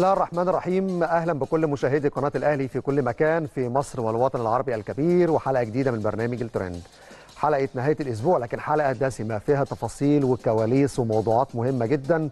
بسم الله الرحمن الرحيم اهلا بكل مشاهدي قناه الاهلي في كل مكان في مصر والوطن العربي الكبير وحلقه جديده من برنامج الترند حلقه نهايه الاسبوع لكن حلقه دسمه فيها تفاصيل وكواليس وموضوعات مهمه جدا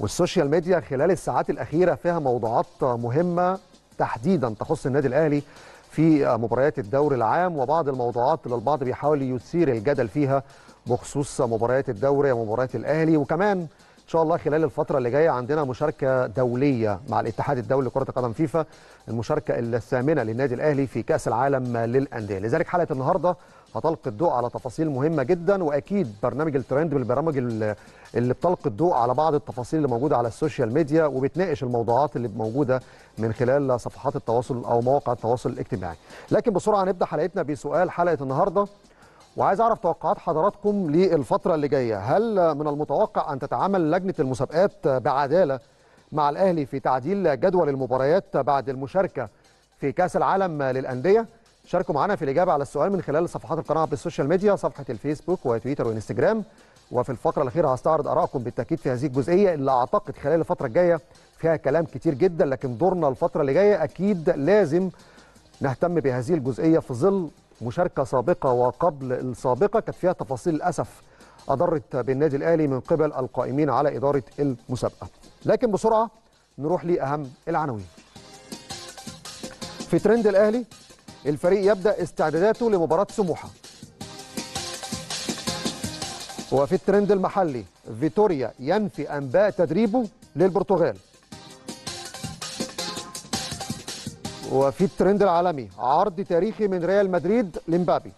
والسوشيال ميديا خلال الساعات الاخيره فيها موضوعات مهمه تحديدا تخص النادي الاهلي في مباريات الدوري العام وبعض الموضوعات اللي البعض بيحاول يثير الجدل فيها بخصوص مباريات الدوري ومباريات الاهلي وكمان شاء الله خلال الفترة اللي جاية عندنا مشاركة دولية مع الاتحاد الدولي لكرة القدم فيفا المشاركة الثامنة للنادي الأهلي في كأس العالم للأندية لذلك حلقة النهاردة هتلقي الضوء على تفاصيل مهمة جدا وأكيد برنامج الترند من البرامج اللي بتلقي الضوء على بعض التفاصيل اللي موجودة على السوشيال ميديا وبتناقش الموضوعات اللي موجودة من خلال صفحات التواصل أو مواقع التواصل الاجتماعي لكن بسرعة هنبدأ حلقتنا بسؤال حلقة النهاردة وعايز اعرف توقعات حضراتكم للفتره اللي جايه هل من المتوقع ان تتعامل لجنه المسابقات بعداله مع الاهلي في تعديل جدول المباريات بعد المشاركه في كاس العالم للانديه شاركوا معنا في الاجابه على السؤال من خلال صفحات القناه بالسوشيال ميديا صفحه الفيسبوك وتويتر وانستجرام وفي الفقره الاخيره هستعرض ارائكم بالتاكيد في هذه الجزئيه اللي اعتقد خلال الفتره الجايه فيها كلام كتير جدا لكن دورنا الفتره اللي جايه اكيد لازم نهتم بهذه الجزئيه في ظل مشاركه سابقه وقبل السابقه كانت فيها تفاصيل للاسف اضرت بالنادي الاهلي من قبل القائمين على اداره المسابقه لكن بسرعه نروح لاهم العناوين في ترند الاهلي الفريق يبدا استعداداته لمباراه سموحه وفي الترند المحلي فيتوريا ينفي انباء تدريبه للبرتغال وفي الترند العالمي عرض تاريخي من ريال مدريد لمبابي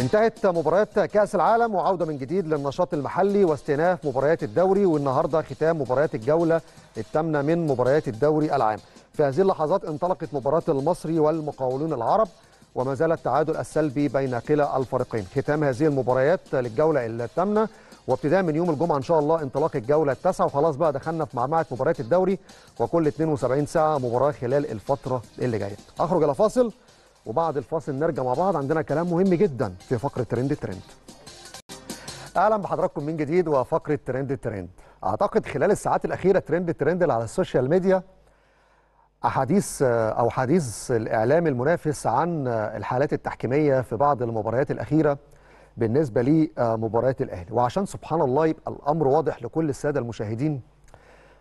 انتهت مباريات كأس العالم وعودة من جديد للنشاط المحلي واستئناف مباريات الدوري والنهاردة ختام مباريات الجولة الثامنة من مباريات الدوري العام في هذه اللحظات انطلقت مباراة المصري والمقاولون العرب وما زال التعادل السلبي بين كلا الفريقين ختام هذه المباريات للجولة الثامنة وابتداء من يوم الجمعه ان شاء الله انطلاق الجوله التاسعه وخلاص بقى دخلنا في معمعه مباريات الدوري وكل 72 ساعه مباراه خلال الفتره اللي جايه اخرج الى فاصل وبعد الفاصل نرجع مع بعض عندنا كلام مهم جدا في فقره ترند ترند اهلا بحضراتكم من جديد وفقره ترند ترند اعتقد خلال الساعات الاخيره ترند ترند اللي على السوشيال ميديا احاديث او حديث الاعلام المنافس عن الحالات التحكيميه في بعض المباريات الاخيره بالنسبه لمباريات آه، الاهلي وعشان سبحان الله يبقى الامر واضح لكل الساده المشاهدين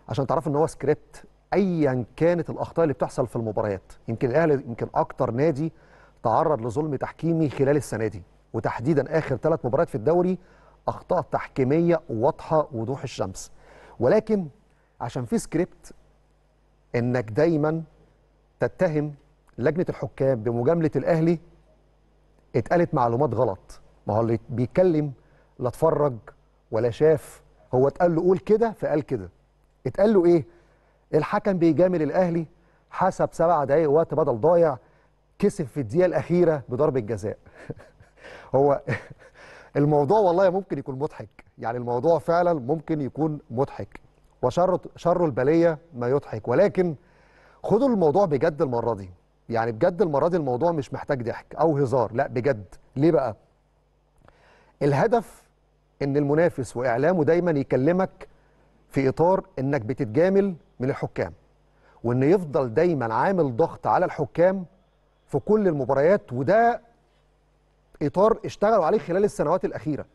عشان تعرفوا ان هو سكريبت ايا كانت الاخطاء اللي بتحصل في المباريات يمكن الاهلي يمكن اكتر نادي تعرض لظلم تحكيمي خلال السنه دي وتحديدا اخر ثلاث مباريات في الدوري اخطاء تحكيميه واضحه وضوح الشمس ولكن عشان في سكريبت انك دايما تتهم لجنه الحكام بمجامله الاهلي اتقالت معلومات غلط ما هو اللي بيتكلم لا اتفرج ولا شاف هو اتقال له قول كده فقال كده اتقال له ايه الحكم بيجامل الاهلي حسب سبع دقايق وقت بدل ضايع كسب في الدقيقه الاخيره بضربه جزاء هو الموضوع والله ممكن يكون مضحك يعني الموضوع فعلا ممكن يكون مضحك وشر شر البليه ما يضحك ولكن خدوا الموضوع بجد المره دي يعني بجد المره دي الموضوع مش محتاج ضحك او هزار لا بجد ليه بقى الهدف ان المنافس واعلامه دايما يكلمك في اطار انك بتتجامل من الحكام وان يفضل دايما عامل ضغط على الحكام في كل المباريات وده اطار اشتغلوا عليه خلال السنوات الاخيره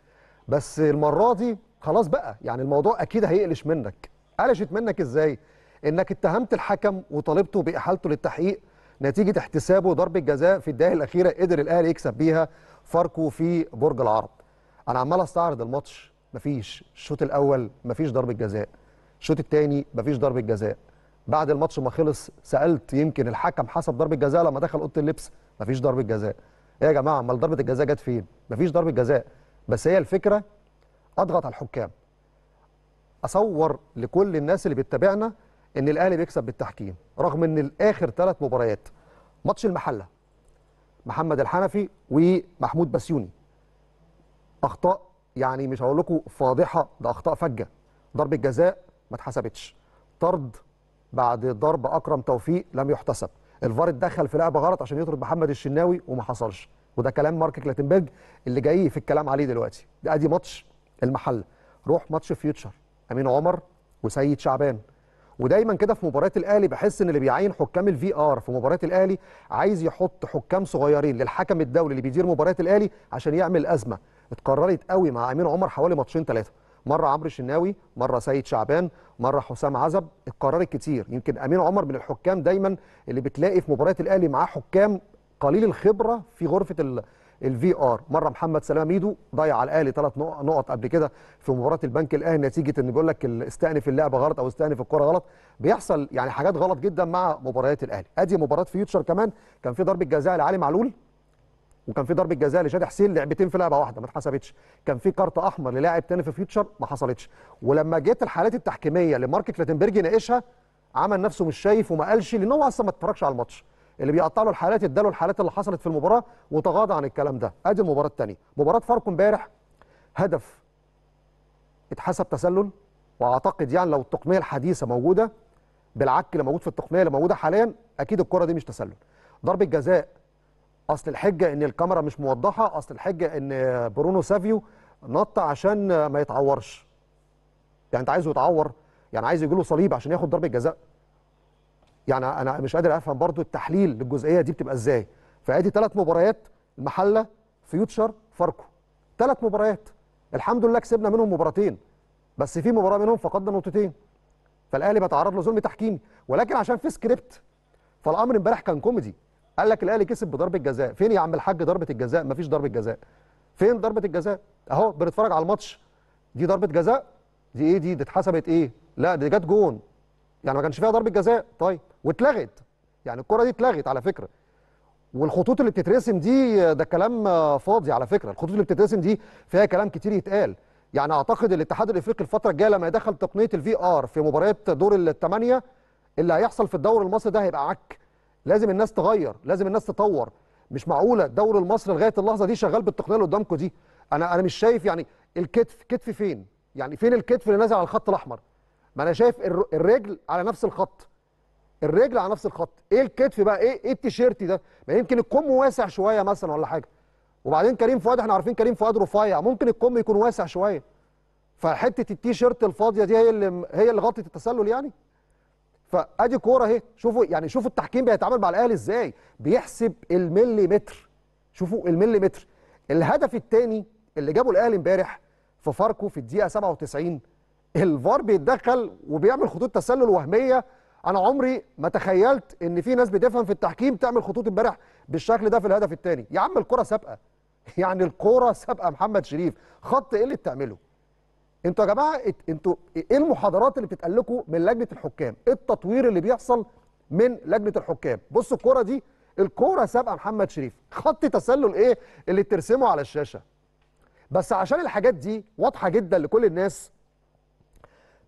بس المره دي خلاص بقى يعني الموضوع اكيد هيقلش منك قلشت منك ازاي انك اتهمت الحكم وطالبته باحالته للتحقيق نتيجه احتسابه ضربه جزاء في الدقيقه الاخيره قدر الاهلي يكسب بيها فاركو في برج العرب انا عمال استعرض الماتش مفيش الشوط الاول مفيش ضربه جزاء الشوط الثاني مفيش ضربه جزاء بعد الماتش ما خلص سالت يمكن الحكم حسب ضربه جزاء لما دخل اوضه اللبس مفيش ضربه جزاء ايه يا جماعه امال ضربه الجزاء جت فين مفيش ضربه جزاء بس هي الفكره اضغط على الحكام اصور لكل الناس اللي بتتابعنا ان الاهلي بيكسب بالتحكيم رغم ان الاخر ثلاث مباريات ماتش المحله محمد الحنفي ومحمود بسيوني اخطاء يعني مش هقول لكم فاضحه ده اخطاء فجه ضربه جزاء ما اتحسبتش طرد بعد ضرب اكرم توفيق لم يحتسب الفار اتدخل في لعبه غلط عشان يطرد محمد الشناوي وما حصلش وده كلام مارك كلاتنبرج اللي جاي في الكلام عليه دلوقتي ده ادي ماتش المحله روح ماتش فيوتشر امين عمر وسيد شعبان ودايما كده في مباريات الاهلي بحس ان اللي بيعين حكام الفي ار في مباريات الاهلي عايز يحط حكام صغيرين للحكم الدولي اللي بيدير مباريات الاهلي عشان يعمل ازمه اتكررت قوي مع امين عمر حوالي ماتشين ثلاثه مره عمرو الشناوي مره سيد شعبان مره حسام عزب اتكررت كتير يمكن امين عمر من الحكام دايما اللي بتلاقي في مباريات الاهلي معاه حكام قليل الخبره في غرفه الفي ار مره محمد سلامه ميدو ضيع على الاهلي ثلاث نقط قبل كده في مباراه البنك الاهلي نتيجه ان بيقول لك استأنف اللعبه غلط او استأنف الكره غلط بيحصل يعني حاجات غلط جدا مع مباريات الاهلي ادي مباراه فيوتشر كمان كان في ضربه جزاء لعلي معلول وكان في ضربه جزاء لشادي حسين لعبتين في لعبه واحده ما اتحسبتش كان في كارت احمر للاعب تاني في فيوتشر ما حصلتش ولما جت الحالات التحكيميه لمارك كلاتنبرج يناقشها عمل نفسه مش شايف وما قالش لان هو اصلا ما اتفرجش على الماتش اللي بيقطع له الحالات اداله الحالات اللي حصلت في المباراه وتغاضى عن الكلام ده ادي المباراه الثانيه مباراه فاركو امبارح هدف اتحسب تسلل واعتقد يعني لو التقنيه الحديثه موجوده بالعك اللي موجود في التقنيه اللي موجوده حاليا اكيد الكره دي مش تسلل ضربه جزاء اصل الحجه ان الكاميرا مش موضحه اصل الحجه ان برونو سافيو نط عشان ما يتعورش يعني انت عايزه يتعور يعني عايز يجيله صليب عشان ياخد ضربه جزاء يعني انا مش قادر افهم برضو التحليل للجزئيه دي بتبقى ازاي فادي ثلاث مباريات المحله فيوتشر فاركو ثلاث مباريات الحمد لله كسبنا منهم مباراتين بس في مباراه منهم فقدنا نقطتين فالاهلي بيتعرض لظلم تحكيمي ولكن عشان في سكريبت فالامر امبارح كان كوميدي قال لك الاهلي كسب بضربه جزاء فين يا عم الحاج ضربه الجزاء مفيش ضربه جزاء فين ضربه الجزاء اهو بنتفرج على الماتش دي ضربه جزاء دي ايه دي دي اتحسبت ايه لا دي جت جون يعني ما كانش فيها ضربه جزاء طيب واتلغت يعني الكره دي اتلغت على فكره والخطوط اللي بتترسم دي ده كلام فاضي على فكره الخطوط اللي بتترسم دي فيها كلام كتير يتقال يعني اعتقد الاتحاد الافريقي الفتره الجايه لما يدخل تقنيه الفي ار في مباريات دور الثمانيه اللي هيحصل في الدوري المصري ده هيبقى عك لازم الناس تغير لازم الناس تطور مش معقوله الدوري المصري لغايه اللحظه دي شغال بالتقنيه اللي قدامكم دي انا انا مش شايف يعني الكتف كتف فين يعني فين الكتف اللي نازل على الخط الاحمر ما انا شايف الرجل على نفس الخط الرجل على نفس الخط ايه الكتف بقى ايه ايه التيشيرت ده ما يمكن الكم واسع شويه مثلا ولا حاجه وبعدين كريم فؤاد احنا عارفين كريم فؤاد رفيع ممكن الكم يكون واسع شويه فحته التيشيرت الفاضيه دي هي اللي هي اللي غطت التسلل يعني فادي كوره اهي شوفوا يعني شوفوا التحكيم بيتعامل مع الاهلي ازاي بيحسب المليمتر شوفوا المليمتر الهدف الثاني اللي جابه الاهلي امبارح في فاركو في الدقيقه 97 الفار بيتدخل وبيعمل خطوط تسلل وهميه انا عمري ما تخيلت ان في ناس بتفهم في التحكيم تعمل خطوط امبارح بالشكل ده في الهدف الثاني يا عم الكره سابقه يعني الكره سابقه محمد شريف خط ايه اللي بتعمله انتوا يا جماعه انتوا ايه المحاضرات اللي بتتقال لكم من لجنه الحكام؟ ايه التطوير اللي بيحصل من لجنه الحكام؟ بصوا الكوره دي الكوره سابقه محمد شريف، خط تسلل ايه اللي بترسمه على الشاشه؟ بس عشان الحاجات دي واضحه جدا لكل الناس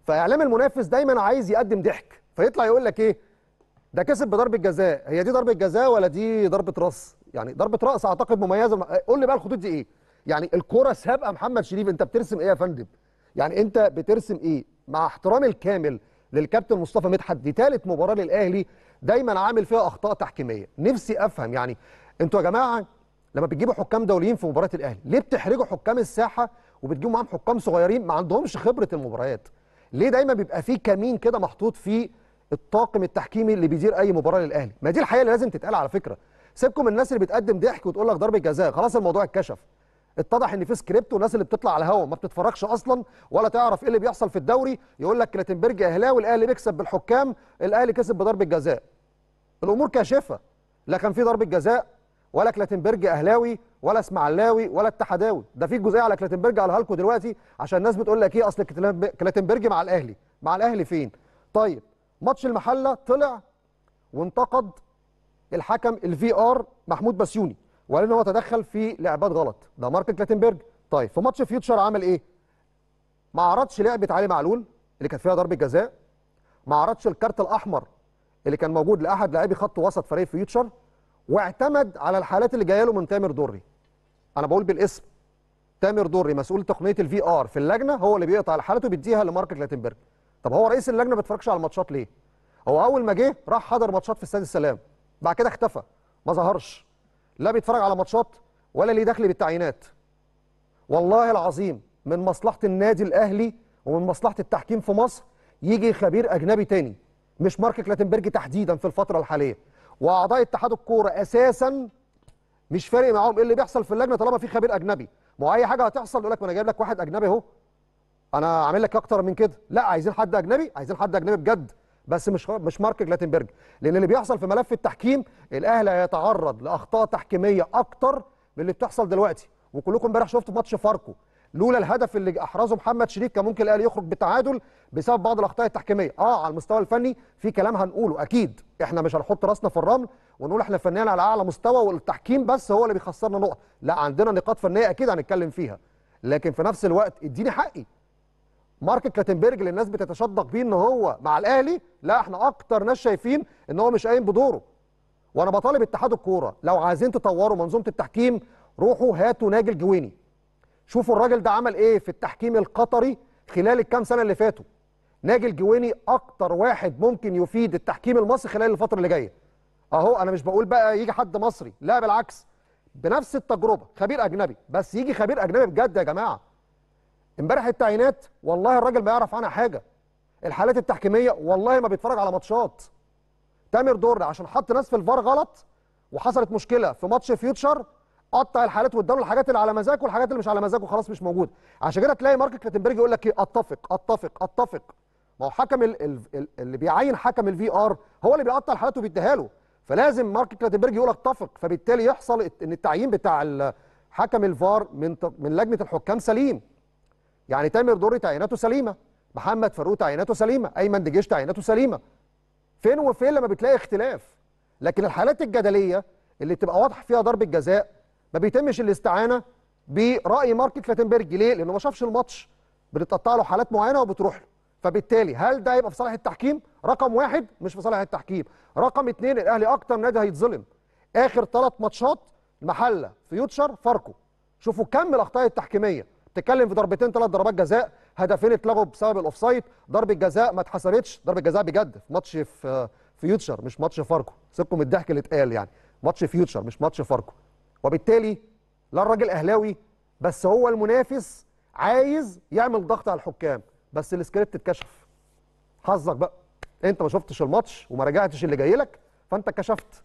فاعلام المنافس دايما عايز يقدم ضحك فيطلع يقول لك ايه؟ ده كسب بضربه جزاء، هي دي ضربه جزاء ولا دي ضربه راس؟ يعني ضربه راس اعتقد مميزه قول لي بقى الخطوط دي ايه؟ يعني الكوره سابقه محمد شريف انت بترسم ايه يا فندم؟ يعني انت بترسم ايه مع احترامي الكامل للكابتن مصطفى مدحت دي ثالث مباراه للاهلي دايما عامل فيها اخطاء تحكيميه نفسي افهم يعني انتوا يا جماعه لما بتجيبوا حكام دوليين في مباراه الاهلي ليه بتحرجوا حكام الساحه وبتجيبوا معاهم حكام صغيرين ما عندهمش خبره المباريات ليه دايما بيبقى في كمين كده محطوط في الطاقم التحكيمي اللي بيدير اي مباراه للاهلي ما دي الحقيقه اللي لازم تتقال على فكره سيبكم الناس اللي بتقدم ضحك وتقول لك ضربه جزاء خلاص الموضوع اتكشف اتضح ان في سكريبت والناس اللي بتطلع على الهوا ما بتتفرجش اصلا ولا تعرف ايه اللي بيحصل في الدوري يقول لك كلاتنبرج اهلاوي الاهلي بيكسب بالحكام الاهلي كسب بضربه جزاء الامور كاشفه لا كان في ضربه جزاء ولا كلاتنبرج اهلاوي ولا اسماعلاوي ولا اتحداوي ده في جزئيه على كلاتنبرج على هالكو دلوقتي عشان الناس بتقول لك ايه اصل كلاتنبرج مع الاهلي مع الاهلي فين طيب ماتش المحله طلع وانتقد الحكم الفي ار محمود بسيوني وقال ان هو تدخل في لعبات غلط ده مارك كلاتنبرج طيب في ماتش فيوتشر عمل ايه ما عرضش لعبه علي معلول اللي كانت فيها ضربه جزاء ما عرضش الكارت الاحمر اللي كان موجود لاحد لاعبي خط وسط فريق فيوتشر واعتمد على الحالات اللي جايه له من تامر دري انا بقول بالاسم تامر دري مسؤول تقنيه الفي ار في اللجنه هو اللي بيقطع الحالات وبيديها لمارك كلاتنبرج طب هو رئيس اللجنه ما بيتفرجش على الماتشات ليه هو اول ما جه راح حضر ماتشات في استاد السلام بعد كده اختفى ما ظهرش لا بيتفرج على ماتشات ولا ليه دخل بالتعيينات والله العظيم من مصلحه النادي الاهلي ومن مصلحه التحكيم في مصر يجي خبير اجنبي تاني مش مارك كلاتنبرج تحديدا في الفتره الحاليه واعضاء اتحاد الكوره اساسا مش فارق معاهم ايه اللي بيحصل في اللجنه طالما في خبير اجنبي ما اي حاجه هتحصل يقول لك ما انا جايب لك واحد اجنبي اهو انا عامل لك اكتر من كده لا عايزين حد اجنبي عايزين حد اجنبي بجد بس مش مش مارك جلاتنبرج لان اللي بيحصل في ملف التحكيم الاهلي هيتعرض لاخطاء تحكيميه اكتر من اللي بتحصل دلوقتي وكلكم امبارح شفتوا ماتش فاركو لولا الهدف اللي احرزه محمد شريك كان ممكن الاهلي يخرج بتعادل بسبب بعض الاخطاء التحكيميه اه على المستوى الفني في كلام هنقوله اكيد احنا مش هنحط راسنا في الرمل ونقول احنا فنيا على اعلى مستوى والتحكيم بس هو اللي بيخسرنا نقط لا عندنا نقاط فنيه اكيد هنتكلم فيها لكن في نفس الوقت اديني حقي مارك كلاتنبرج اللي الناس بتتشدق بيه ان هو مع الاهلي لا احنا اكتر ناس شايفين ان هو مش قايم بدوره وانا بطالب اتحاد الكوره لو عايزين تطوروا منظومه التحكيم روحوا هاتوا ناجي الجويني شوفوا الراجل ده عمل ايه في التحكيم القطري خلال الكام سنه اللي فاتوا ناجي الجويني اكتر واحد ممكن يفيد التحكيم المصري خلال الفتره اللي جايه اهو انا مش بقول بقى يجي حد مصري لا بالعكس بنفس التجربه خبير اجنبي بس يجي خبير اجنبي بجد يا جماعه امبارح التعيينات والله الراجل ما يعرف عنها حاجه الحالات التحكيميه والله ما بيتفرج على ماتشات تامر دور عشان حط ناس في الفار غلط وحصلت مشكله في ماتش فيوتشر قطع الحالات واداله الحاجات اللي على مزاجه والحاجات اللي مش على مزاجه خلاص مش موجوده عشان كده تلاقي مارك كلاتنبرج يقول لك ايه اتفق اتفق اتفق ما هو حكم الـ الـ اللي بيعين حكم الفي ار هو اللي بيقطع الحالات وبيديها له فلازم مارك كلاتنبرج يقول اتفق فبالتالي يحصل ان التعيين بتاع حكم الفار من من لجنه الحكام سليم يعني تامر دري تعييناته سليمه محمد فاروق تعييناته سليمه ايمن دجيش تعييناته سليمه فين وفين لما بتلاقي اختلاف لكن الحالات الجدليه اللي بتبقى واضح فيها ضربه جزاء ما بيتمش الاستعانه براي ماركت كلاتنبرج ليه لانه ما شافش الماتش بتتقطع له حالات معينه وبتروح له فبالتالي هل ده يبقى في صالح التحكيم رقم واحد مش في صالح التحكيم رقم اتنين الاهلي اكتر نادي هيتظلم اخر ثلاث ماتشات المحله فيوتشر فاركو شوفوا كم الاخطاء التحكيميه تتكلم في ضربتين ثلاث ضربات جزاء هدفين اتلغوا بسبب الاوفسايد ضربه جزاء ما اتحسبتش ضربه جزاء بجد في ماتش في فيوتشر مش ماتش فاركو سيبكم من الضحك اللي اتقال يعني ماتش فيوتشر مش ماتش فاركو وبالتالي لا الراجل اهلاوي بس هو المنافس عايز يعمل ضغط على الحكام بس السكريبت اتكشف حظك بقى انت ما شفتش الماتش وما راجعتش اللي جاي لك فانت اتكشفت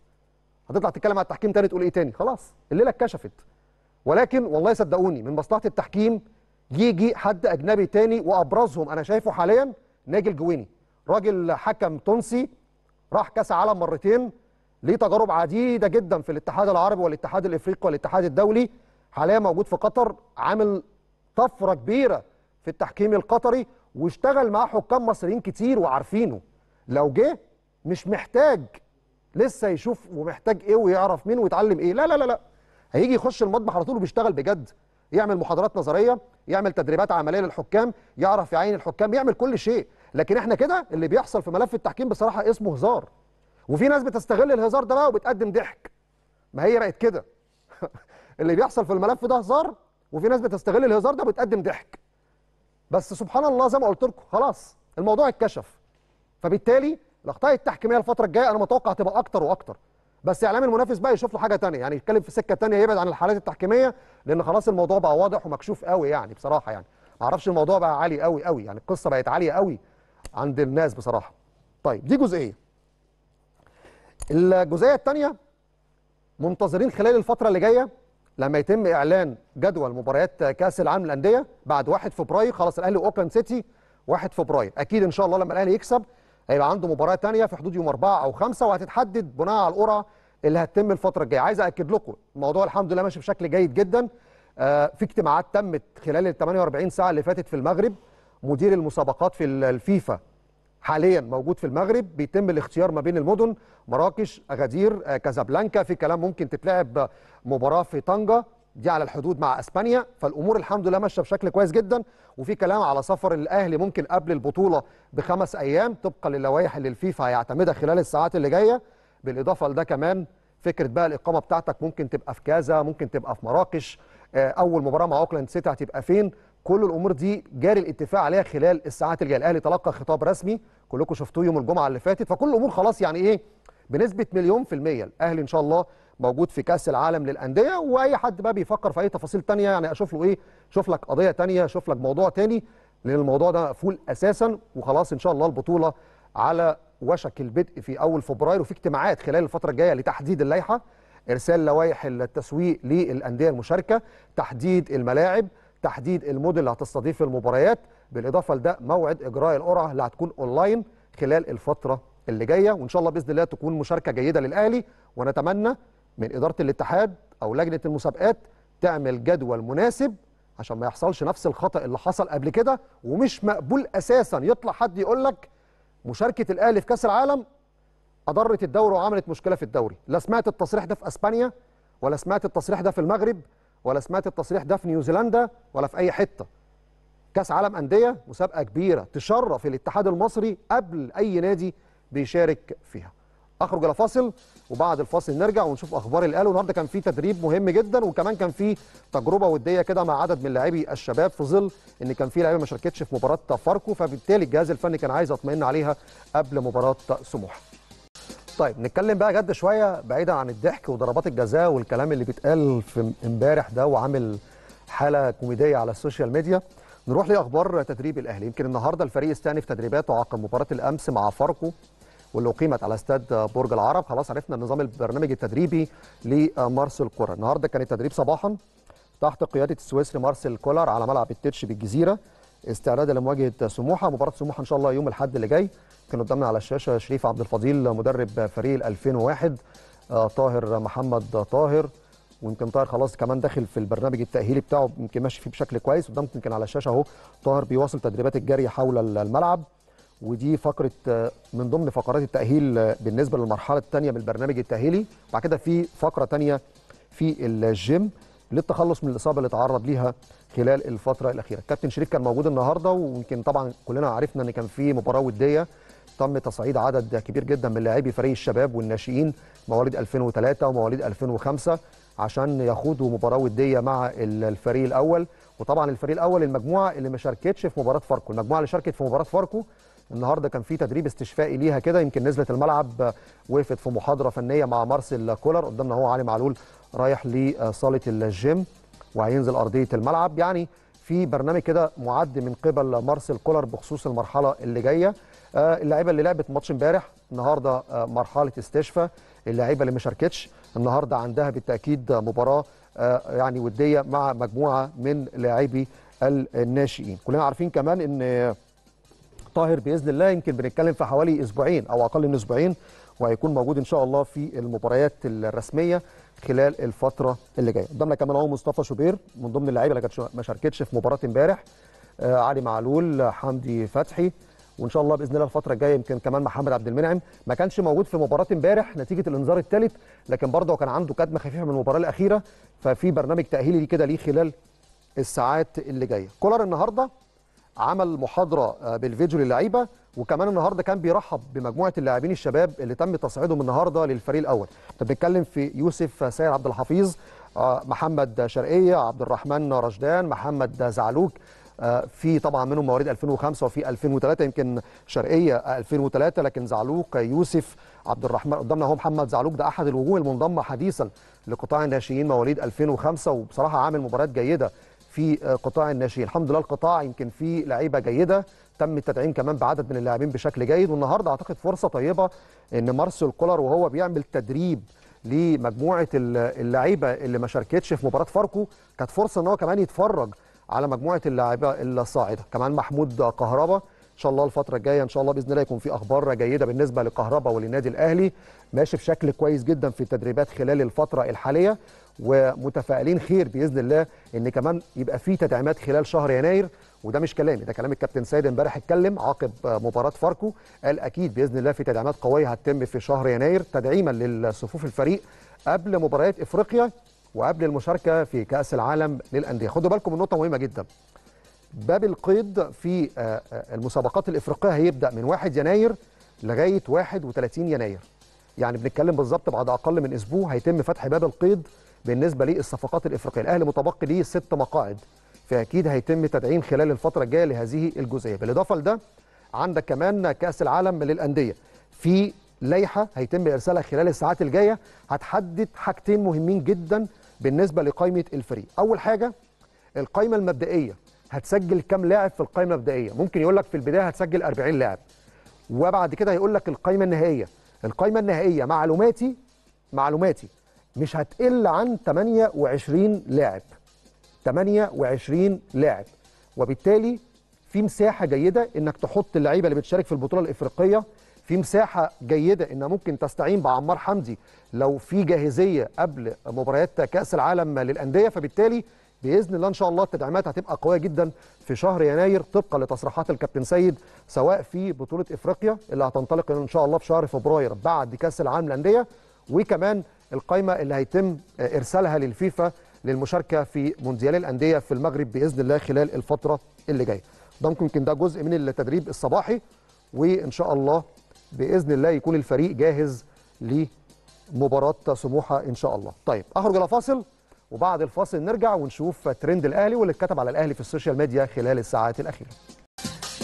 هتطلع تتكلم على التحكيم تاني تقول ايه تاني خلاص الليله اتكشفت ولكن والله صدقوني من مصلحه التحكيم يجي حد اجنبي تاني وابرزهم انا شايفه حاليا ناجي الجويني راجل حكم تونسي راح كاس عالم مرتين ليه تجارب عديده جدا في الاتحاد العربي والاتحاد الافريقي والاتحاد الدولي حاليا موجود في قطر عامل طفره كبيره في التحكيم القطري واشتغل معاه حكام مصريين كتير وعارفينه لو جه مش محتاج لسه يشوف ومحتاج ايه ويعرف مين ويتعلم ايه لا لا لا لا هيجي يخش المطبخ على طول وبيشتغل بجد يعمل محاضرات نظريه يعمل تدريبات عمليه للحكام يعرف يعين الحكام يعمل كل شيء لكن احنا كده اللي بيحصل في ملف التحكيم بصراحه اسمه هزار وفي ناس بتستغل الهزار ده بقى وبتقدم ضحك ما هي بقت كده اللي بيحصل في الملف ده هزار وفي ناس بتستغل الهزار ده وبتقدم ضحك بس سبحان الله زي ما قلت لكم خلاص الموضوع اتكشف فبالتالي الاخطاء التحكيميه الفتره الجايه انا متوقع تبقى اكتر واكتر بس اعلام المنافس بقى يشوف له حاجه ثانيه يعني يتكلم في سكه ثانيه يبعد عن الحالات التحكيميه لان خلاص الموضوع بقى واضح ومكشوف قوي يعني بصراحه يعني ما اعرفش الموضوع بقى عالي قوي قوي يعني القصه بقت عاليه قوي عند الناس بصراحه طيب دي جزئيه الجزئيه الثانيه منتظرين خلال الفتره اللي جايه لما يتم اعلان جدول مباريات كاس العالم للانديه بعد 1 فبراير خلاص الاهلي واوكلاند سيتي 1 فبراير اكيد ان شاء الله لما الاهلي يكسب هيبقى عنده مباراه ثانيه في حدود يوم أربعة او خمسة وهتتحدد بناء على القرعه اللي هتتم الفتره الجايه عايز اكد لكم الموضوع الحمد لله ماشي بشكل جيد جدا آه، في اجتماعات تمت خلال ال 48 ساعه اللي فاتت في المغرب مدير المسابقات في الفيفا حاليا موجود في المغرب بيتم الاختيار ما بين المدن مراكش اغادير آه، كازابلانكا في كلام ممكن تتلعب مباراه في طنجه دي على الحدود مع اسبانيا فالامور الحمد لله ماشيه بشكل كويس جدا وفي كلام على سفر الاهلي ممكن قبل البطوله بخمس ايام طبقا للوائح اللي الفيفا هيعتمدها خلال الساعات اللي جايه بالاضافه لده كمان فكره بقى الاقامه بتاعتك ممكن تبقى في كذا ممكن تبقى في مراكش آه، اول مباراه مع اوكلاند سيتي هتبقى فين كل الامور دي جاري الاتفاق عليها خلال الساعات الجايه الاهلي تلقى خطاب رسمي كلكم شفتوه يوم الجمعه اللي فاتت فكل الامور خلاص يعني ايه بنسبه مليون في الميه الاهلي ان شاء الله موجود في كاس العالم للانديه واي حد بقى بيفكر في اي تفاصيل تانية يعني اشوف له ايه شوف لك قضيه تانية شوف لك موضوع تاني لان الموضوع ده مقفول اساسا وخلاص ان شاء الله البطوله على وشك البدء في اول فبراير وفي اجتماعات خلال الفتره الجايه لتحديد اللائحه ارسال لوائح التسويق للانديه المشاركه تحديد الملاعب تحديد المدن اللي هتستضيف المباريات بالاضافه لده موعد اجراء القرعه اللي هتكون اونلاين خلال الفتره اللي جايه وان شاء الله باذن الله تكون مشاركه جيده للاهلي ونتمنى من إدارة الاتحاد أو لجنة المسابقات تعمل جدول مناسب عشان ما يحصلش نفس الخطأ اللي حصل قبل كده ومش مقبول أساسا يطلع حد يقول لك مشاركة الأهلي في كأس العالم أضرت الدوري وعملت مشكلة في الدوري لا سمعت التصريح ده في أسبانيا ولا سمعت التصريح ده في المغرب ولا سمعت التصريح ده في نيوزيلندا ولا في أي حتة كأس عالم أندية مسابقة كبيرة تشرف الاتحاد المصري قبل أي نادي بيشارك فيها اخرج الى فاصل وبعد الفاصل نرجع ونشوف اخبار الاهلي والنهارده كان في تدريب مهم جدا وكمان كان في تجربه وديه كده مع عدد من لاعبي الشباب في ظل ان كان في لعيبه ما شاركتش في مباراه فاركو فبالتالي الجهاز الفني كان عايز يطمئن عليها قبل مباراه سموحه. طيب نتكلم بقى جد شويه بعيدا عن الضحك وضربات الجزاء والكلام اللي بيتقال في امبارح ده وعامل حاله كوميديه على السوشيال ميديا. نروح لاخبار تدريب الاهلي يمكن النهارده الفريق استأنف تدريباته عقب مباراه الامس مع فاركو واللي اقيمت على استاد برج العرب خلاص عرفنا النظام البرنامج التدريبي لمارس كولر النهارده كان التدريب صباحا تحت قياده السويسري مارسيل كولر على ملعب التتش بالجزيره استعدادا لمواجهه سموحه مباراه سموحه ان شاء الله يوم الاحد اللي جاي كان قدامنا على الشاشه شريف عبد الفضيل مدرب فريق 2001 آه، طاهر محمد طاهر ويمكن طاهر خلاص كمان داخل في البرنامج التاهيلي بتاعه يمكن ماشي فيه بشكل كويس قدامكم يمكن على الشاشه اهو طاهر بيواصل تدريبات الجري حول الملعب ودي فقره آه، من ضمن فقرات التاهيل آه، بالنسبه للمرحله الثانيه من البرنامج التاهيلي بعد كده في فقره ثانيه في الجيم للتخلص من الاصابه اللي تعرض ليها خلال الفتره الاخيره كابتن شريف كان موجود النهارده ويمكن طبعا كلنا عرفنا ان كان في مباراه وديه تم تصعيد عدد كبير جدا من لاعبي فريق الشباب والناشئين مواليد 2003 ومواليد 2005 عشان يخوضوا مباراه وديه مع الفريق الاول وطبعا الفريق الاول المجموعه اللي ما شاركتش في مباراه فاركو المجموعه اللي شاركت في مباراه فاركو النهارده كان في تدريب استشفائي ليها كده يمكن نزلت الملعب آه، وقفت في محاضره فنيه مع مارسيل كولر قدامنا هو علي معلول رايح لصاله الجيم وهينزل ارضيه الملعب يعني في برنامج كده معد من قبل مارسيل كولر بخصوص المرحله اللي جايه آه، اللعيبه اللي لعبت ماتش امبارح النهارده آه، مرحله استشفى اللعيبه اللي ما شاركتش النهارده عندها بالتاكيد مباراه يعني وديه مع مجموعه من لاعبي الناشئين كلنا عارفين كمان ان طاهر باذن الله يمكن بنتكلم في حوالي اسبوعين او اقل من اسبوعين وهيكون موجود ان شاء الله في المباريات الرسميه خلال الفتره اللي جايه قدامنا كمان اهو مصطفى شوبير من ضمن اللعيبه اللي ما شاركتش في مباراه امبارح آه علي معلول حمدي فتحي وان شاء الله باذن الله الفتره الجايه يمكن كمان محمد عبد المنعم ما كانش موجود في مباراه امبارح نتيجه الانذار الثالث لكن برضه كان عنده كدمه خفيفه من المباراه الاخيره ففي برنامج تاهيلي كده ليه خلال الساعات اللي جايه كولر النهارده عمل محاضره آه، بالفيديو للعيبه وكمان النهارده كان بيرحب بمجموعه اللاعبين الشباب اللي تم تصعيدهم النهارده للفريق الاول طب بنتكلم في يوسف سيد عبد الحفيظ آه، محمد شرقيه عبد الرحمن رشدان محمد زعلوك آه، في طبعا منهم مواليد 2005 وفي 2003 يمكن شرقيه 2003 لكن زعلوك يوسف عبد الرحمن قدامنا هو محمد زعلوك ده احد الوجوه المنضمه حديثا لقطاع الناشئين مواليد 2005 وبصراحه عامل مباريات جيده في آه، قطاع الناشئين الحمد لله القطاع يمكن فيه لعيبه جيده تم التدعيم كمان بعدد من اللاعبين بشكل جيد والنهارده اعتقد فرصه طيبه ان مارسيل كولر وهو بيعمل تدريب لمجموعه اللعيبه اللي ما شاركتش في مباراه فاركو كانت فرصه ان هو كمان يتفرج على مجموعه اللاعبه الصاعده كمان محمود كهربا ان شاء الله الفتره الجايه ان شاء الله باذن الله يكون في اخبار جيده بالنسبه لكهربا وللنادي الاهلي ماشي بشكل كويس جدا في التدريبات خلال الفتره الحاليه ومتفائلين خير باذن الله ان كمان يبقى في تدعيمات خلال شهر يناير وده مش كلامي ده كلام الكابتن سيد امبارح اتكلم عقب مباراه فاركو قال اكيد باذن الله في تدعيمات قويه هتتم في شهر يناير تدعيما للصفوف الفريق قبل مباريات افريقيا وقبل المشاركه في كاس العالم للانديه خدوا بالكم من نقطه مهمه جدا باب القيد في آه، آه، المسابقات الافريقيه هيبدا من 1 يناير لغايه 31 يناير يعني بنتكلم بالظبط بعد اقل من اسبوع هيتم فتح باب القيد بالنسبه للصفقات الافريقيه الاهلي متبقي ليه ست مقاعد فاكيد هيتم تدعيم خلال الفتره الجايه لهذه الجزئيه بالاضافه لده عندك كمان كاس العالم للانديه في لائحه هيتم ارسالها خلال الساعات الجايه هتحدد حاجتين مهمين جدا بالنسبه لقائمه الفريق اول حاجه القائمه المبدئيه هتسجل كام لاعب في القائمه المبدئيه ممكن يقول لك في البدايه هتسجل 40 لاعب وبعد كده هيقول لك القائمه النهائيه القائمه النهائيه معلوماتي معلوماتي مش هتقل عن 28 لاعب 28 لاعب وبالتالي في مساحه جيده انك تحط اللعيبه اللي بتشارك في البطوله الافريقيه في مساحه جيده ان ممكن تستعين بعمار حمدي لو في جاهزيه قبل مباريات كاس العالم للانديه فبالتالي باذن الله ان شاء الله التدعيمات هتبقى قويه جدا في شهر يناير طبقا لتصريحات الكابتن سيد سواء في بطوله افريقيا اللي هتنطلق ان شاء الله في شهر فبراير بعد كاس العالم للانديه وكمان القائمة اللي هيتم آه، إرسالها للفيفا للمشاركة في مونديال الأندية في المغرب بإذن الله خلال الفترة اللي جاية ده ممكن ده جزء من التدريب الصباحي وإن شاء الله بإذن الله يكون الفريق جاهز لمباراة سموحة إن شاء الله طيب أخرج إلى فاصل وبعد الفاصل نرجع ونشوف ترند الأهلي واللي اتكتب على الأهلي في السوشيال ميديا خلال الساعات الأخيرة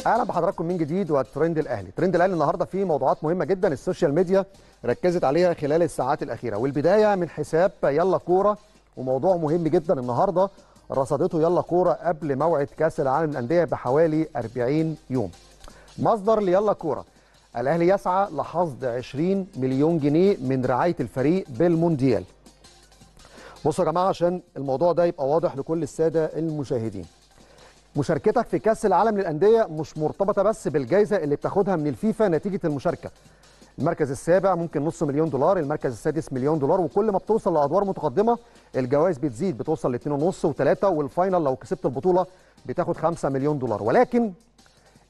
اهلا بحضراتكم من جديد والترند الاهلي ترند الاهلي النهارده فيه موضوعات مهمه جدا السوشيال ميديا ركزت عليها خلال الساعات الاخيره والبدايه من حساب يلا كوره وموضوع مهم جدا النهارده رصدته يلا كوره قبل موعد كاس العالم للانديه بحوالي 40 يوم مصدر ليلا كوره الاهلي يسعى لحصد 20 مليون جنيه من رعايه الفريق بالمونديال بصوا يا جماعه عشان الموضوع ده يبقى واضح لكل الساده المشاهدين مشاركتك في كاس العالم للانديه مش مرتبطه بس بالجائزه اللي بتاخدها من الفيفا نتيجه المشاركه المركز السابع ممكن نص مليون دولار المركز السادس مليون دولار وكل ما بتوصل لادوار متقدمه الجوائز بتزيد بتوصل ل 2.5 و3 والفاينل لو كسبت البطوله بتاخد 5 مليون دولار ولكن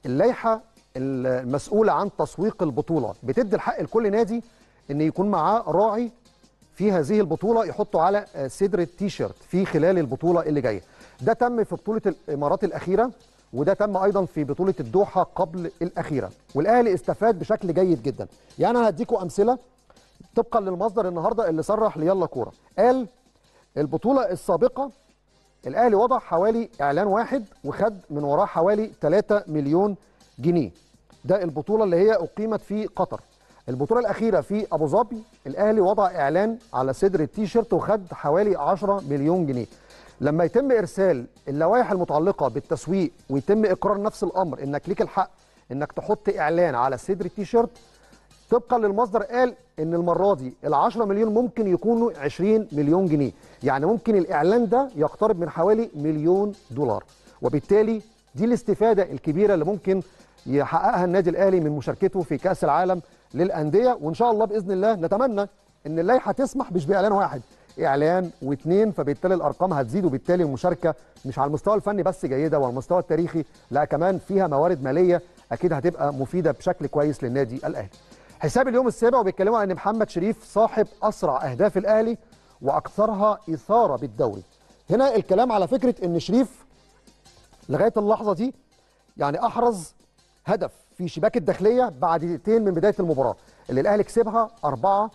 اللائحه المسؤوله عن تسويق البطوله بتدي الحق لكل نادي ان يكون معاه راعي في هذه البطوله يحطه على آه، صدر التيشيرت في خلال البطوله اللي جايه ده تم في بطوله الامارات الاخيره وده تم ايضا في بطوله الدوحه قبل الاخيره والاهلي استفاد بشكل جيد جدا يعني انا هديكم امثله طبقا للمصدر النهارده اللي صرح ليلا كوره قال البطوله السابقه الاهلي وضع حوالي اعلان واحد وخد من وراه حوالي 3 مليون جنيه ده البطوله اللي هي اقيمت في قطر البطوله الاخيره في ابو ظبي الاهلي وضع اعلان على صدر التيشيرت وخد حوالي 10 مليون جنيه لما يتم ارسال اللوائح المتعلقه بالتسويق ويتم اقرار نفس الامر انك ليك الحق انك تحط اعلان على صدر التيشيرت طبقا للمصدر قال ان المره دي ال 10 مليون ممكن يكونوا 20 مليون جنيه يعني ممكن الاعلان ده يقترب من حوالي مليون دولار وبالتالي دي الاستفاده الكبيره اللي ممكن يحققها النادي الاهلي من مشاركته في كاس العالم للانديه وان شاء الله باذن الله نتمنى ان اللائحه تسمح مش باعلان واحد اعلان واثنين فبالتالي الارقام هتزيد وبالتالي المشاركه مش على المستوى الفني بس جيده والمستوى التاريخي لا كمان فيها موارد ماليه اكيد هتبقى مفيده بشكل كويس للنادي الاهلي. حساب اليوم السابع وبيتكلموا عن محمد شريف صاحب اسرع اهداف الاهلي واكثرها اثاره بالدوري. هنا الكلام على فكره ان شريف لغايه اللحظه دي يعني احرز هدف في شباك الداخليه بعد دقيقتين من بدايه المباراه اللي الاهلي كسبها 4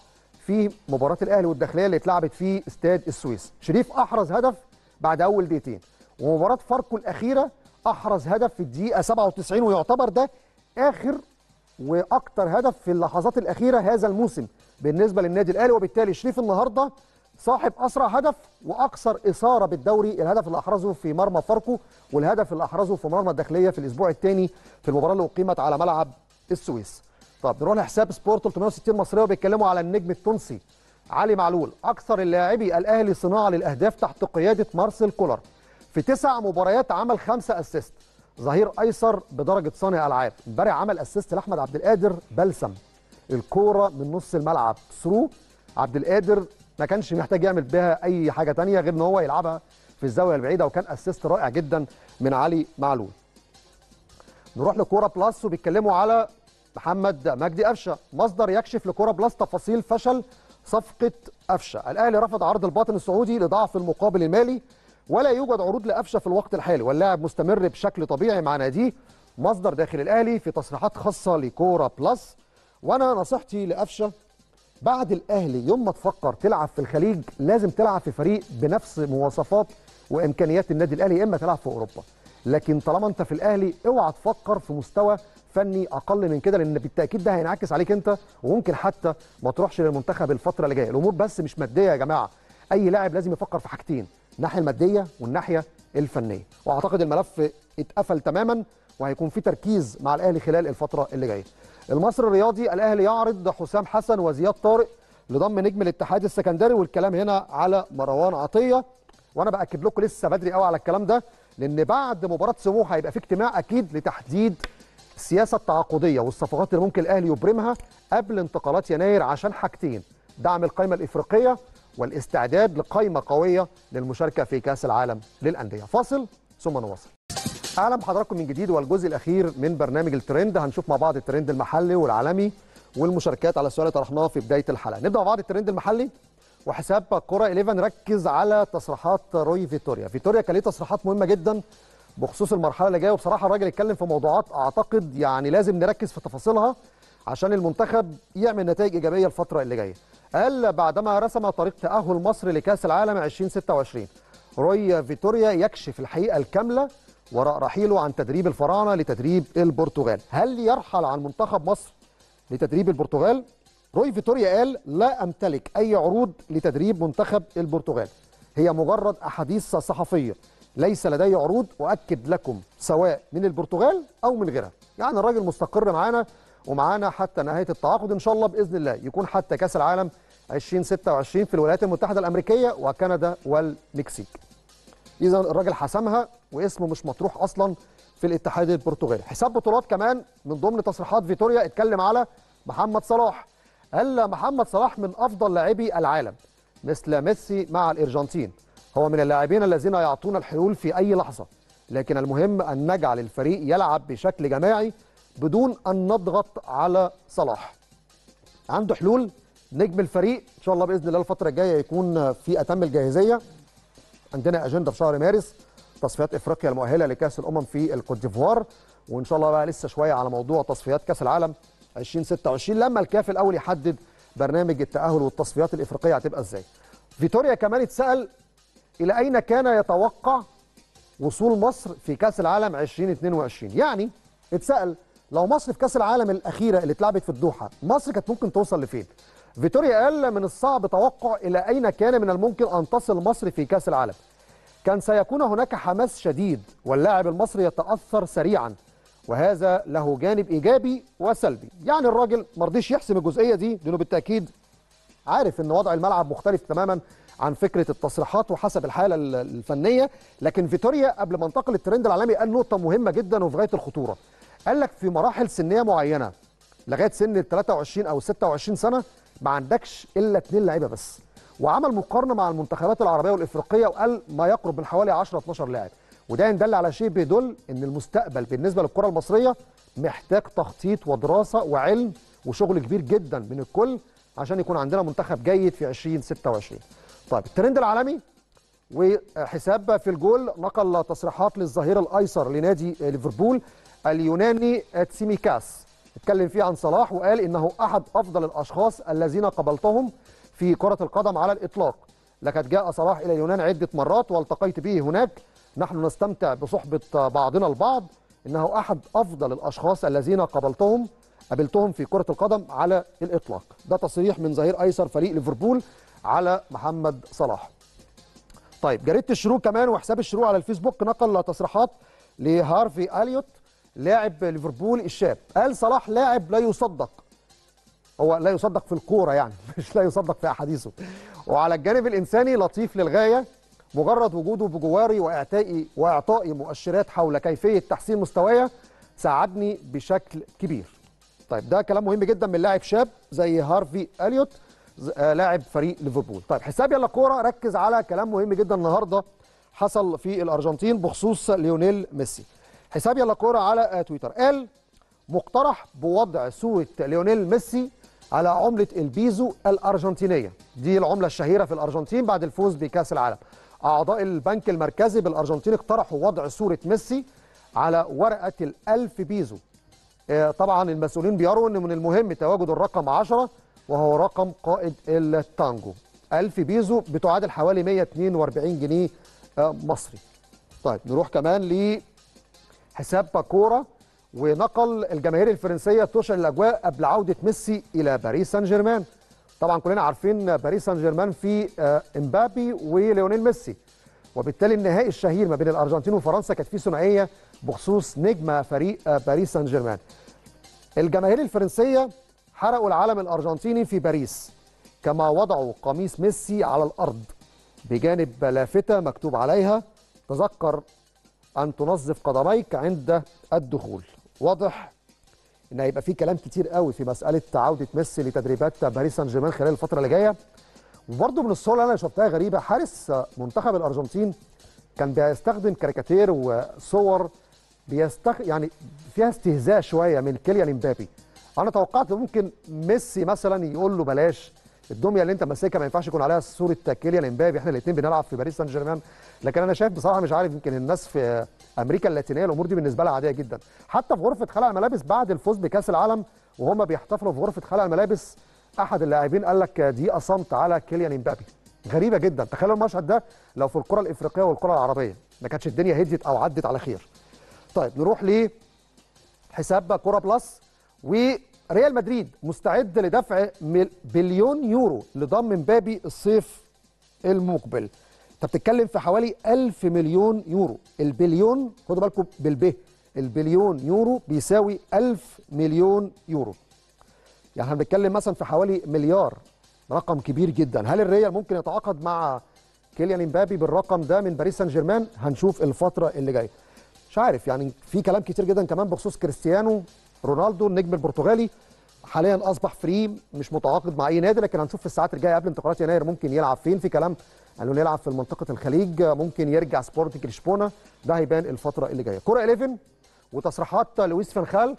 في مباراه الاهلي والداخليه اللي اتلعبت في استاد السويس شريف احرز هدف بعد اول دقيقتين ومباراه فاركو الاخيره احرز هدف في الدقيقه 97 ويعتبر ده اخر واكتر هدف في اللحظات الاخيره هذا الموسم بالنسبه للنادي الاهلي وبالتالي شريف النهارده صاحب اسرع هدف واكثر اثاره بالدوري الهدف اللي احرزه في مرمى فاركو والهدف اللي احرزه في مرمى الداخليه في الاسبوع الثاني في المباراه اللي اقيمت على ملعب السويس طب نروح لحساب سبورت 360 مصريه وبيتكلموا على النجم التونسي علي معلول اكثر اللاعبي الاهلي صناعه للاهداف تحت قياده مارسيل كولر في تسع مباريات عمل خمسه اسيست ظهير ايسر بدرجه صانع العاب امبارح عمل اسيست لاحمد عبد القادر بلسم الكوره من نص الملعب ثرو عبد القادر ما كانش محتاج يعمل بها اي حاجه ثانيه غير ان هو يلعبها في الزاويه البعيده وكان اسيست رائع جدا من علي معلول نروح لكوره بلس وبيتكلموا على محمد مجدي قفشه مصدر يكشف لكوره بلس تفاصيل فشل صفقه قفشه الاهلي رفض عرض الباطن السعودي لضعف المقابل المالي ولا يوجد عروض لقفشه في الوقت الحالي واللاعب مستمر بشكل طبيعي مع ناديه مصدر داخل الاهلي في تصريحات خاصه لكوره بلس وانا نصيحتي لقفشه بعد الاهلي يوم ما تفكر تلعب في الخليج لازم تلعب في فريق بنفس مواصفات وامكانيات النادي الاهلي يا اما تلعب في اوروبا لكن طالما انت في الاهلي اوعى تفكر في مستوى فني اقل من كده لان بالتاكيد ده هينعكس عليك انت وممكن حتى ما تروحش للمنتخب الفتره اللي جايه الامور بس مش ماديه يا جماعه اي لاعب لازم يفكر في حاجتين الناحيه الماديه والناحيه الفنيه واعتقد الملف اتقفل تماما وهيكون في تركيز مع الاهلي خلال الفتره اللي جايه المصري الرياضي الاهلي يعرض حسام حسن وزياد طارق لضم نجم الاتحاد السكندري والكلام هنا على مروان عطيه وانا باكد لكم لسه بدري قوي على الكلام ده لان بعد مباراه سموحه هيبقى في اجتماع اكيد لتحديد السياسه التعاقديه والصفقات اللي ممكن الاهلي يبرمها قبل انتقالات يناير عشان حاجتين دعم القائمه الافريقيه والاستعداد لقائمه قويه للمشاركه في كاس العالم للانديه فاصل ثم نواصل اهلا بحضراتكم من جديد والجزء الاخير من برنامج الترند هنشوف مع بعض الترند المحلي والعالمي والمشاركات على السؤال اللي طرحناه في بدايه الحلقه نبدا مع بعض الترند المحلي وحساب كرة 11 ركز على تصريحات روي فيتوريا فيتوريا كان ليه تصريحات مهمه جدا بخصوص المرحله اللي جايه وبصراحه الراجل اتكلم في موضوعات اعتقد يعني لازم نركز في تفاصيلها عشان المنتخب يعمل نتائج ايجابيه الفتره اللي جايه قال بعدما رسم طريق تاهل مصر لكاس العالم 2026 روي فيتوريا يكشف الحقيقه الكامله وراء رحيله عن تدريب الفراعنه لتدريب البرتغال هل يرحل عن منتخب مصر لتدريب البرتغال روي فيتوريا قال لا امتلك اي عروض لتدريب منتخب البرتغال هي مجرد احاديث صحفيه ليس لدي عروض أؤكد لكم سواء من البرتغال أو من غيرها يعني الراجل مستقر معانا ومعانا حتى نهاية التعاقد إن شاء الله بإذن الله يكون حتى كأس العالم 2026 في الولايات المتحدة الأمريكية وكندا والمكسيك إذا الراجل حسمها واسمه مش مطروح أصلا في الاتحاد البرتغالي حساب بطولات كمان من ضمن تصريحات فيتوريا اتكلم على محمد صلاح قال محمد صلاح من أفضل لاعبي العالم مثل ميسي مع الأرجنتين هو من اللاعبين الذين يعطون الحلول في أي لحظة لكن المهم أن نجعل الفريق يلعب بشكل جماعي بدون أن نضغط على صلاح عنده حلول نجم الفريق إن شاء الله بإذن الله الفترة الجاية يكون في أتم الجاهزية عندنا أجندة في شهر مارس تصفيات إفريقيا المؤهلة لكأس الأمم في الكوت ديفوار وإن شاء الله بقى لسه شوية على موضوع تصفيات كأس العالم 2026 لما الكاف الأول يحدد برنامج التأهل والتصفيات الإفريقية هتبقى إزاي فيتوريا كمان اتسأل إلى أين كان يتوقع وصول مصر في كأس العالم 2022 يعني اتسأل لو مصر في كأس العالم الأخيرة اللي اتلعبت في الدوحة مصر كانت ممكن توصل لفين فيتوريا قال من الصعب توقع إلى أين كان من الممكن أن تصل مصر في كأس العالم كان سيكون هناك حماس شديد واللاعب المصري يتأثر سريعا وهذا له جانب إيجابي وسلبي يعني الراجل مرضيش يحسم الجزئية دي لأنه بالتأكيد عارف أن وضع الملعب مختلف تماما عن فكره التصريحات وحسب الحاله الفنيه لكن فيتوريا قبل ما انتقل الترند العالمي قال نقطه مهمه جدا وفي غايه الخطوره قال لك في مراحل سنيه معينه لغايه سن ال 23 او 26 سنه ما عندكش الا اثنين لعيبه بس وعمل مقارنه مع المنتخبات العربيه والافريقيه وقال ما يقرب من حوالي 10 12 لاعب وده يدل على شيء بيدل ان المستقبل بالنسبه للكره المصريه محتاج تخطيط ودراسه وعلم وشغل كبير جدا من الكل عشان يكون عندنا منتخب جيد في 2026 طيب الترند العالمي وحساب في الجول نقل تصريحات للظهير الايسر لنادي ليفربول اليوناني تسيميكاس اتكلم فيه عن صلاح وقال انه احد افضل الاشخاص الذين قابلتهم في كره القدم على الاطلاق لقد جاء صلاح الى اليونان عده مرات والتقيت به هناك نحن نستمتع بصحبه بعضنا البعض انه احد افضل الاشخاص الذين قابلتهم قابلتهم في كره القدم على الاطلاق ده تصريح من ظهير ايسر فريق ليفربول على محمد صلاح طيب جريده الشروق كمان وحساب الشروق على الفيسبوك نقل تصريحات لهارفي اليوت لاعب ليفربول الشاب قال صلاح لاعب لا يصدق هو لا يصدق في الكوره يعني مش لا يصدق في احاديثه وعلى الجانب الانساني لطيف للغايه مجرد وجوده بجواري واعطائي واعطائي مؤشرات حول كيفيه تحسين مستوايا ساعدني بشكل كبير طيب ده كلام مهم جدا من لاعب شاب زي هارفي اليوت آه، لاعب فريق ليفربول طيب حساب يلا كوره ركز على كلام مهم جدا النهارده حصل في الارجنتين بخصوص ليونيل ميسي حساب يلا كوره على آه، تويتر قال مقترح بوضع صوره ليونيل ميسي على عمله البيزو الارجنتينيه دي العمله الشهيره في الارجنتين بعد الفوز بكاس العالم اعضاء البنك المركزي بالارجنتين اقترحوا وضع صوره ميسي على ورقه الألف بيزو آه، طبعا المسؤولين بيروا ان من المهم تواجد الرقم 10 وهو رقم قائد التانجو 1000 بيزو بتعادل حوالي 142 جنيه آه، مصري طيب نروح كمان لحساب باكوره ونقل الجماهير الفرنسيه تشعل الاجواء قبل عوده ميسي الى باريس سان جيرمان طبعا كلنا عارفين باريس سان جيرمان في آه، امبابي وليونيل ميسي وبالتالي النهائي الشهير ما بين الارجنتين وفرنسا كانت فيه ثنائيه بخصوص نجمه فريق آه، باريس سان جيرمان الجماهير الفرنسيه حرقوا العلم الأرجنتيني في باريس كما وضعوا قميص ميسي على الأرض بجانب لافتة مكتوب عليها تذكر أن تنظف قدميك عند الدخول واضح ان هيبقى في كلام كتير قوي في مساله عوده ميسي لتدريبات باريس سان جيرمان خلال الفتره اللي جايه وبرده من الصور اللي انا شفتها غريبه حارس منتخب الارجنتين كان بيستخدم كاريكاتير وصور بيستخ... يعني فيها استهزاء شويه من كيليان امبابي انا توقعت ممكن ميسي مثلا يقول له بلاش الدميه اللي انت ماسكها ما ينفعش يكون عليها صوره كيليان يعني امبابي احنا الاثنين بنلعب في باريس سان جيرمان لكن انا شايف بصراحه مش عارف يمكن الناس في امريكا اللاتينيه الامور دي بالنسبه لها عاديه جدا حتى في غرفه خلع الملابس بعد الفوز بكاس العالم وهم بيحتفلوا في غرفه خلع الملابس احد اللاعبين قال لك دقيقه صمت على كيليان امبابي غريبه جدا تخيلوا المشهد ده لو في الكره الافريقيه والكره العربيه ما كانتش الدنيا هديت او عدت على خير طيب نروح لحساب كوره بلس ريال مدريد مستعد لدفع بليون يورو لضم مبابي الصيف المقبل انت بتتكلم في حوالي 1000 مليون يورو البليون خدوا بالكم بالب البليون يورو بيساوي 1000 مليون يورو يعني احنا بنتكلم مثلا في حوالي مليار رقم كبير جدا هل الريال ممكن يتعاقد مع كيليان امبابي بالرقم ده من باريس سان جيرمان هنشوف الفتره اللي جايه مش عارف يعني في كلام كتير جدا كمان بخصوص كريستيانو رونالدو النجم البرتغالي حاليا اصبح فري مش متعاقد مع اي نادي لكن هنشوف في الساعات الجايه قبل انتقالات يناير ممكن يلعب فين في كلام قالوا يلعب في منطقه الخليج ممكن يرجع سبورتنج لشبونه ده هيبان الفتره اللي جايه كره 11 وتصريحات لويس فنخال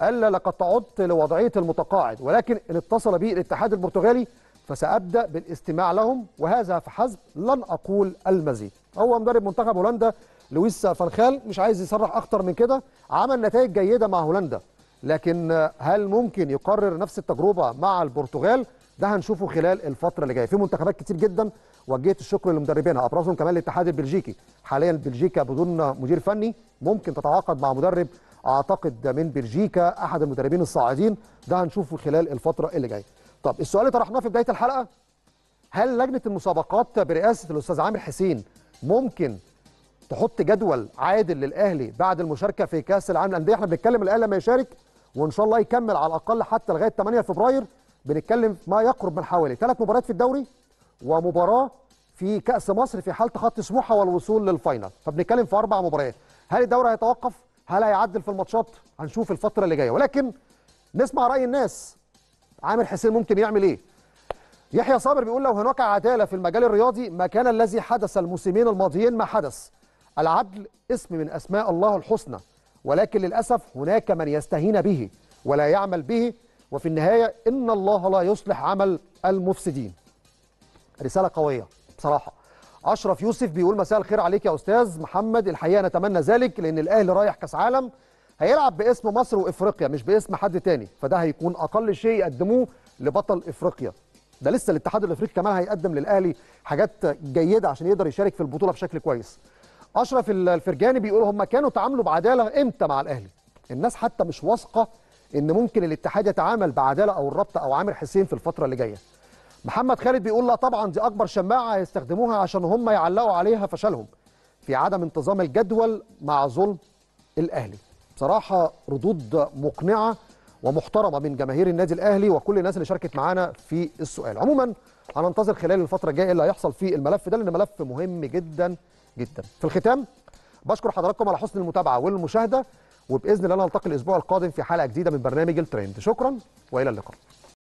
قال لقد تعدت لوضعيه المتقاعد ولكن ان اتصل بي الاتحاد البرتغالي فسابدا بالاستماع لهم وهذا فحسب لن اقول المزيد هو مدرب منتخب هولندا لويس فنخال مش عايز يصرح اكتر من كده عمل نتائج جيده مع هولندا لكن هل ممكن يقرر نفس التجربه مع البرتغال ده هنشوفه خلال الفتره اللي جايه في منتخبات كتير جدا وجهت الشكر لمدربينها ابرزهم كمان الاتحاد البلجيكي حاليا بلجيكا بدون مدير فني ممكن تتعاقد مع مدرب اعتقد من بلجيكا احد المدربين الصاعدين ده هنشوفه خلال الفتره اللي جايه طب السؤال اللي طرحناه في بدايه الحلقه هل لجنه المسابقات برئاسه الاستاذ عامر حسين ممكن تحط جدول عادل للاهلي بعد المشاركه في كاس العالم للانديه احنا بنتكلم الاهلي لما يشارك وان شاء الله يكمل على الاقل حتى لغايه 8 فبراير بنتكلم ما يقرب من حوالي ثلاث مباريات في الدوري ومباراه في كاس مصر في حاله خط سموحه والوصول للفاينل فبنتكلم في اربع مباريات هل الدوري هيتوقف هل هيعدل في الماتشات هنشوف الفتره اللي جايه ولكن نسمع راي الناس عامر حسين ممكن يعمل ايه يحيى صابر بيقول لو هناك عداله في المجال الرياضي ما كان الذي حدث الموسمين الماضيين ما حدث العدل اسم من اسماء الله الحسنى ولكن للأسف هناك من يستهين به ولا يعمل به وفي النهاية إن الله لا يصلح عمل المفسدين رسالة قوية بصراحة أشرف يوسف بيقول مساء الخير عليك يا أستاذ محمد الحقيقة نتمنى ذلك لأن الأهلي رايح كأس عالم هيلعب باسم مصر وإفريقيا مش باسم حد تاني فده هيكون أقل شيء يقدموه لبطل إفريقيا ده لسه الاتحاد الافريقي كمان هيقدم للاهلي حاجات جيده عشان يقدر يشارك في البطوله بشكل كويس اشرف الفرجاني بيقول هم كانوا تعاملوا بعداله امتى مع الاهلي الناس حتى مش واثقه ان ممكن الاتحاد يتعامل بعداله او الرابطه او عامر حسين في الفتره اللي جايه محمد خالد بيقول لا طبعا دي اكبر شماعه هيستخدموها عشان هم يعلقوا عليها فشلهم في عدم انتظام الجدول مع ظلم الاهلي بصراحه ردود مقنعه ومحترمه من جماهير النادي الاهلي وكل الناس اللي شاركت معانا في السؤال عموما هننتظر خلال الفتره الجايه اللي هيحصل في الملف ده لان ملف مهم جدا جدا في الختام بشكر حضراتكم على حسن المتابعه والمشاهده وباذن الله نلتقي الاسبوع القادم في حلقه جديده من برنامج الترند شكرا والى اللقاء